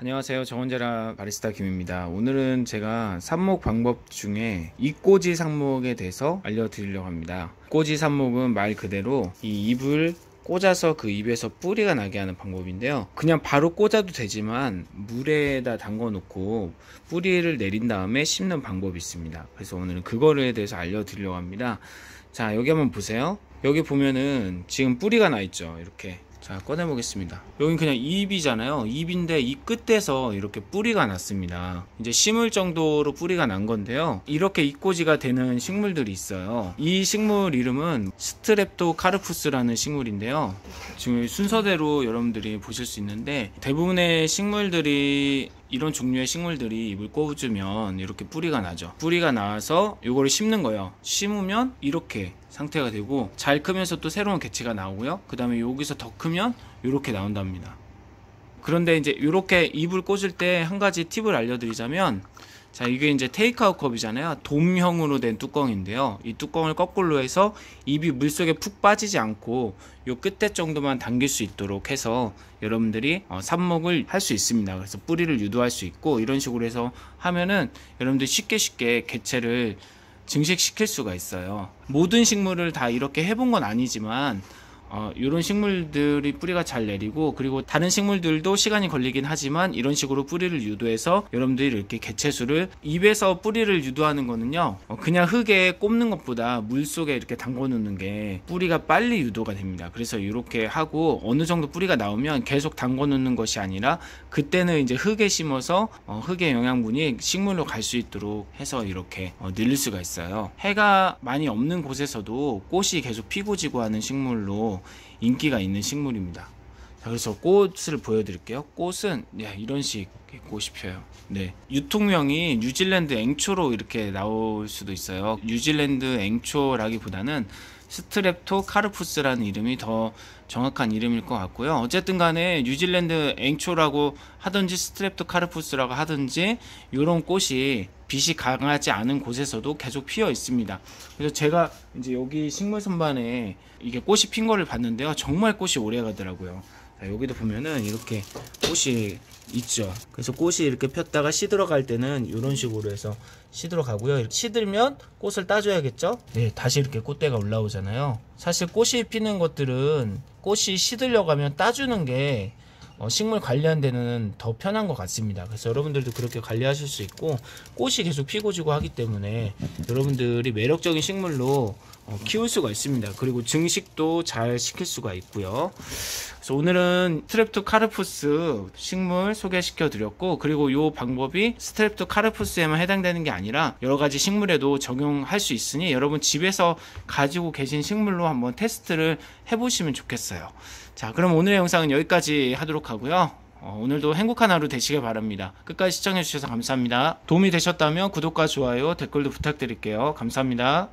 안녕하세요. 정원재라 바리스타 김입니다. 오늘은 제가 삽목 방법 중에 이꼬지 삽목에 대해서 알려드리려고 합니다. 꼬지 삽목은 말 그대로 이입을 꽂아서 그 입에서 뿌리가 나게 하는 방법인데요. 그냥 바로 꽂아도 되지만 물에다 담궈 놓고 뿌리를 내린 다음에 심는 방법이 있습니다. 그래서 오늘은 그거에 대해서 알려드리려고 합니다. 자, 여기 한번 보세요. 여기 보면은 지금 뿌리가 나 있죠. 이렇게 자 꺼내 보겠습니다 여긴 그냥 잎이잖아요 잎인데 이 끝에서 이렇게 뿌리가 났습니다 이제 심을 정도로 뿌리가 난 건데요 이렇게 잎꽂이가 되는 식물들이 있어요 이 식물 이름은 스트랩토카르푸스라는 식물인데요 지금 순서대로 여러분들이 보실 수 있는데 대부분의 식물들이 이런 종류의 식물들이 물고꽂주면 이렇게 뿌리가 나죠 뿌리가 나와서 이거를 심는 거예요 심으면 이렇게 상태가 되고 잘 크면서 또 새로운 개체가 나오고요 그 다음에 여기서 더 크면 이렇게 나온답니다 그런데 이제 이렇게 입을 꽂을 때 한 가지 팁을 알려드리자면 자 이게 이제 테이크아웃 컵이잖아요 돔형으로 된 뚜껑인데요 이 뚜껑을 거꾸로 해서 입이 물속에 푹 빠지지 않고 요 끝에 정도만 당길 수 있도록 해서 여러분들이 어, 삽목을 할 수 있습니다 그래서 뿌리를 유도할 수 있고 이런 식으로 해서 하면은 여러분들이 쉽게 쉽게 개체를 증식시킬 수가 있어요 모든 식물을 다 이렇게 해본 건 아니지만 어, 이런 식물들이 뿌리가 잘 내리고 그리고 다른 식물들도 시간이 걸리긴 하지만 이런 식으로 뿌리를 유도해서 여러분들이 이렇게 개체수를 입에서 뿌리를 유도하는 거는요 어, 그냥 흙에 꼽는 것보다 물속에 이렇게 담궈 놓는 게 뿌리가 빨리 유도가 됩니다 그래서 이렇게 하고 어느 정도 뿌리가 나오면 계속 담궈 놓는 것이 아니라 그때는 이제 흙에 심어서 어, 흙의 영양분이 식물로 갈 수 있도록 해서 이렇게 어, 늘릴 수가 있어요 해가 많이 없는 곳에서도 꽃이 계속 피고 지고 하는 식물로 인기가 있는 식물입니다. 자, 그래서 꽃을 보여드릴게요. 꽃은 야, 이런 식 꽃이 펴요. 네, 유통명이 뉴질랜드 앵초로 이렇게 나올 수도 있어요. 뉴질랜드 앵초라기보다는 스트랩토카르푸스라는 이름이 더 정확한 이름일 것 같고요. 어쨌든 간에 뉴질랜드 앵초라고 하든지 스트랩토카르푸스라고 하든지 이런 꽃이 빛이 강하지 않은 곳에서도 계속 피어 있습니다. 그래서 제가 이제 여기 식물 선반에 이게 꽃이 핀 거를 봤는데요. 정말 꽃이 오래 가더라고요. 자, 여기도 보면은 이렇게 꽃이 있죠 그래서 꽃이 이렇게 폈다가 시들어 갈 때는 이런 식으로 해서 시들어 가고요 시들면 꽃을 따줘야겠죠 네, 다시 이렇게 꽃대가 올라오잖아요 사실 꽃이 피는 것들은 꽃이 시들려 가면 따주는 게 어, 식물 관련되는 더 편한 것 같습니다 그래서 여러분들도 그렇게 관리하실 수 있고 꽃이 계속 피고 지고 하기 때문에 여러분들이 매력적인 식물로 어, 키울 수가 있습니다. 그리고 증식도 잘 시킬 수가 있고요. 그래서 오늘은 스트랩토카르푸스 식물 소개시켜 드렸고 그리고 이 방법이 스트랩토카르푸스에만 해당되는 게 아니라 여러 가지 식물에도 적용할 수 있으니 여러분 집에서 가지고 계신 식물로 한번 테스트를 해보시면 좋겠어요. 자 그럼 오늘의 영상은 여기까지 하도록 하고요. 어, 오늘도 행복한 하루 되시길 바랍니다. 끝까지 시청해주셔서 감사합니다. 도움이 되셨다면 구독과 좋아요, 댓글도 부탁드릴게요. 감사합니다.